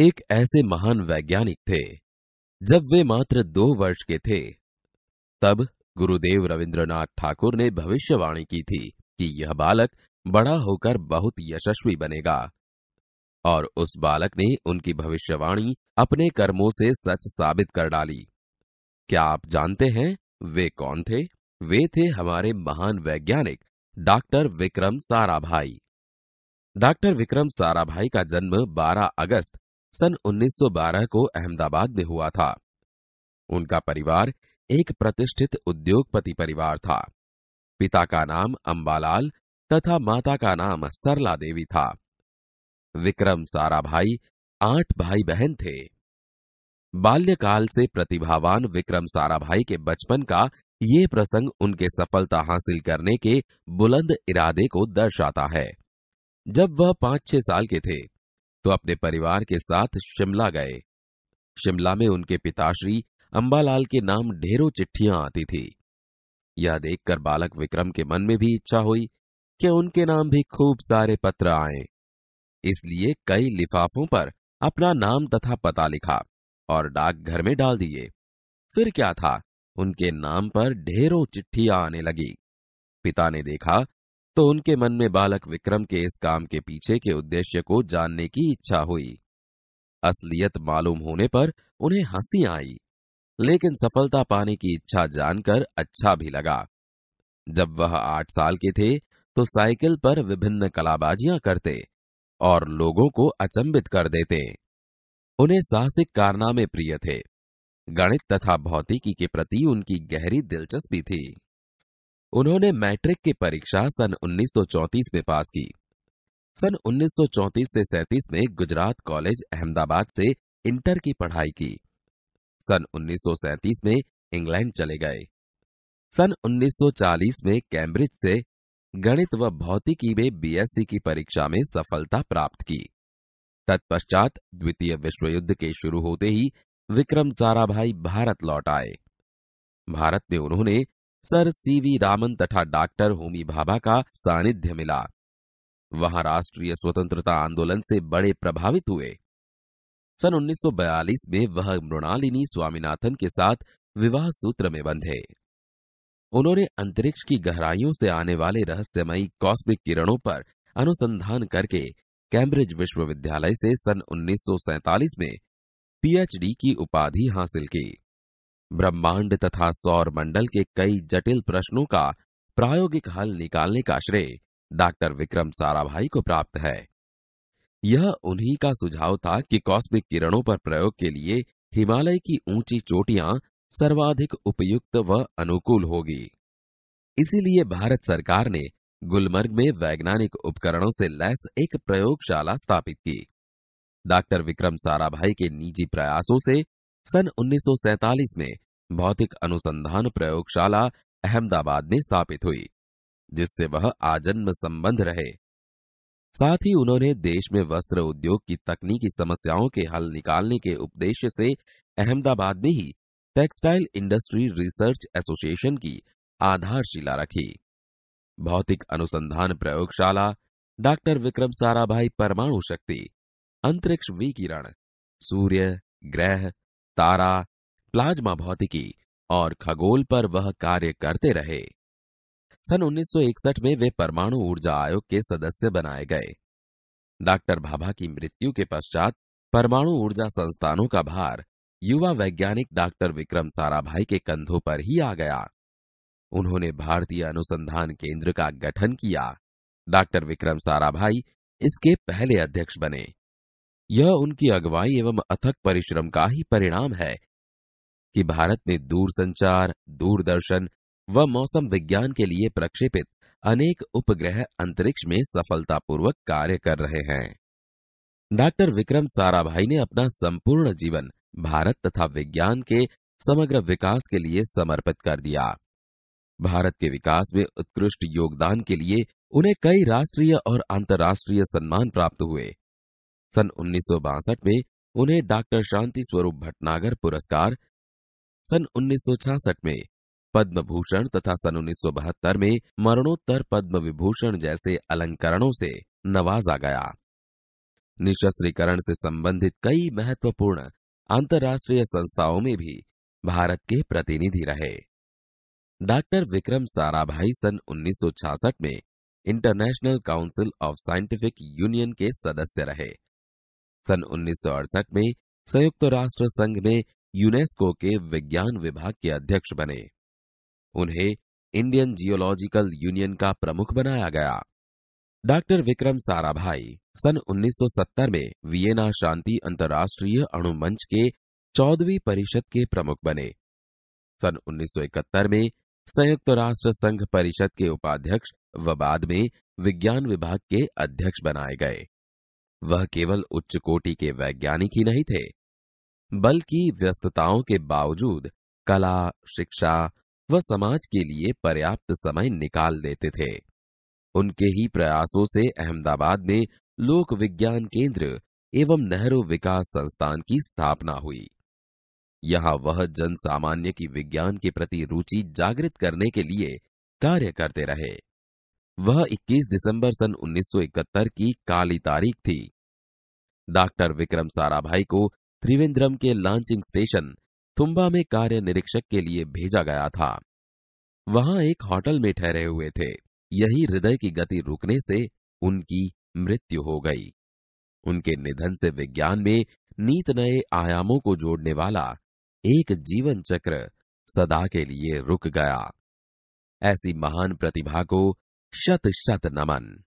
एक ऐसे महान वैज्ञानिक थे जब वे मात्र दो वर्ष के थे तब गुरुदेव रविंद्रनाथ ठाकुर ने भविष्यवाणी की थी कि यह बालक बड़ा होकर बहुत यशस्वी बनेगा और उस बालक ने उनकी भविष्यवाणी अपने कर्मों से सच साबित कर डाली क्या आप जानते हैं वे कौन थे वे थे हमारे महान वैज्ञानिक डॉक्टर विक्रम साराभाई डॉक्टर विक्रम साराभाई का जन्म 12 अगस्त सन 1912 को अहमदाबाद में हुआ था उनका परिवार एक प्रतिष्ठित उद्योगपति परिवार था पिता का नाम अम्बालाल तथा माता का नाम सरला देवी था विक्रम सारा भाई आठ भाई बहन थे बाल्यकाल से प्रतिभावान विक्रम सारा भाई के बचपन का ये प्रसंग उनके सफलता हासिल करने के बुलंद इरादे को दर्शाता है जब वह पांच छह साल के थे तो अपने परिवार के साथ शिमला गए शिमला में उनके पिताश्री अंबालाल के नाम ढेरों चिट्ठियां आती थी यह देखकर बालक विक्रम के मन में भी इच्छा हुई कि उनके नाम भी खूब सारे पत्र आए इसलिए कई लिफाफों पर अपना नाम तथा पता लिखा और डाकघर में डाल दिए फिर क्या था उनके नाम पर ढेरों चिट्ठियां आने लगी पिता ने देखा तो उनके मन में बालक विक्रम के इस काम के पीछे के उद्देश्य को जानने की इच्छा हुई असलियत मालूम होने पर उन्हें हंसी आई लेकिन सफलता पाने की इच्छा जानकर अच्छा भी लगा जब वह आठ साल के थे तो साइकिल पर विभिन्न कलाबाजियां करते और लोगों को अचंबित कर देते उन्हें साहसिक कारनामे प्रिय थे गणित तथा भौतिकी के प्रति उनकी गहरी दिलचस्पी थी उन्होंने मैट्रिक की परीक्षा सन 1934 में पास की सन 1934 से 37 में गुजरात कॉलेज अहमदाबाद से इंटर की पढ़ाई की सन 1937 में इंग्लैंड चले गए सन 1940 में कैम्ब्रिज से गणित व भौतिकी में बीएससी की परीक्षा में सफलता प्राप्त की तत्पश्चात द्वितीय विश्व युद्ध के शुरू होते ही विक्रम साराभाई भारत लौट आए भारत में उन्होंने सर सीवी रामन तथा डॉक्टर होमी भाभा का सानिध्य मिला वहां राष्ट्रीय स्वतंत्रता आंदोलन से बड़े प्रभावित हुए सन 1942 में वह मृणालिनी स्वामीनाथन के साथ विवाह सूत्र में बंधे उन्होंने अंतरिक्ष की गहराइयों से आने वाले रहस्यमयी कॉस्मिक किरणों पर अनुसंधान करके कैम्ब्रिज विश्वविद्यालय से सन 1947 में पीएचडी की उपाधि हासिल की ब्रह्मांड तथा सौर मंडल के कई जटिल प्रश्नों का प्रायोगिक हल निकालने का श्रेय डॉक्टर विक्रम साराभाई को प्राप्त है यह उन्हीं का सुझाव था कि कॉस्मिक किरणों पर प्रयोग के लिए हिमालय की ऊंची चोटियां सर्वाधिक उपयुक्त व अनुकूल होगी इसीलिए भारत सरकार ने गुलमर्ग में वैज्ञानिक उपकरणों से लैस एक प्रयोगशाला स्थापित की डॉक्टर विक्रम साराभाई के निजी प्रयासों से सन 1947 में भौतिक अनुसंधान प्रयोगशाला अहमदाबाद में स्थापित हुई जिससे वह आजन्म संबंध रहे साथ ही उन्होंने देश में वस्त्र उद्योग की तकनीकी समस्याओं के हल निकालने के उपदेश से अहमदाबाद में ही टेक्सटाइल इंडस्ट्री रिसर्च एसोसिएशन की आधारशिला रखी भौतिक अनुसंधान प्रयोगशाला डॉक्टर विक्रम साराभाई परमाणु शक्ति अंतरिक्ष विकिरण सूर्य ग्रह तारा प्लाज्मा भौतिकी और खगोल पर वह कार्य करते रहे सन 1961 में वे परमाणु ऊर्जा आयोग के सदस्य बनाए गए डॉक्टर भाभा की मृत्यु के पश्चात परमाणु ऊर्जा संस्थानों का भार युवा वैज्ञानिक डॉक्टर विक्रम साराभाई के कंधों पर ही आ गया उन्होंने भारतीय अनुसंधान केंद्र का गठन किया डॉक्टर विक्रम साराभाई इसके पहले अध्यक्ष बने यह उनकी अगुवाई एवं अथक परिश्रम का ही परिणाम है कि भारत ने दूरसंचार दूरदर्शन व मौसम विज्ञान के लिए प्रक्षेपित अनेक उपग्रह अंतरिक्ष में सफलतापूर्वक कार्य कर रहे हैं डॉक्टर विक्रम साराभाई ने अपना संपूर्ण जीवन भारत तथा विज्ञान के समग्र विकास के लिए समर्पित कर दिया भारत के विकास में उत्कृष्ट योगदान के लिए उन्हें कई राष्ट्रीय और अंतर्राष्ट्रीय सम्मान प्राप्त हुए सन उन्नीस में उन्हें डॉक्टर शांति स्वरूप भटनागर पुरस्कार सन उन्नीस में पद्म भूषण तथा सन उन्नीस में मरणोत्तर पद्म विभूषण जैसे अलंकरणों से नवाजा गया निशस्त्रीकरण से संबंधित कई महत्वपूर्ण अंतर्राष्ट्रीय संस्थाओं में भी भारत के प्रतिनिधि रहे डॉक्टर विक्रम साराभाई सन 1966 में international council of scientific union के सदस्य रहे सन उन्नीस में संयुक्त राष्ट्र संघ में यूनेस्को के विज्ञान विभाग के अध्यक्ष बने उन्हें इंडियन जियोलॉजिकल यूनियन का प्रमुख बनाया गया डॉक्टर विक्रम साराभाई सन 1970 में वियना शांति अंतर्राष्ट्रीय अणुमंच के चौदहवीं परिषद के प्रमुख बने सन 1971 में संयुक्त राष्ट्र संघ परिषद के उपाध्यक्ष व बाद में विज्ञान विभाग के अध्यक्ष बनाए गए वह केवल उच्च कोटि के वैज्ञानिक ही नहीं थे बल्कि व्यस्तताओं के बावजूद कला शिक्षा व समाज के लिए पर्याप्त समय निकाल लेते थे उनके ही प्रयासों से अहमदाबाद में लोक विज्ञान केंद्र एवं नेहरू विकास संस्थान की स्थापना हुई यहाँ वह जन सामान्य की विज्ञान के प्रति रुचि जागृत करने के लिए कार्य करते रहे वह 21 दिसंबर सन 1971 की काली तारीख थी डॉक्टर विक्रम साराभाई को त्रिवेंद्रम के लॉन्चिंग स्टेशन तुम्बा में कार्य निरीक्षक के लिए भेजा गया था वहां एक होटल में ठहरे हुए थे यही हृदय की गति रुकने से उनकी मृत्यु हो गई उनके निधन से विज्ञान में नीत नए आयामों को जोड़ने वाला एक जीवन चक्र सदा के लिए रुक गया ऐसी महान प्रतिभा को siya't siyata naman.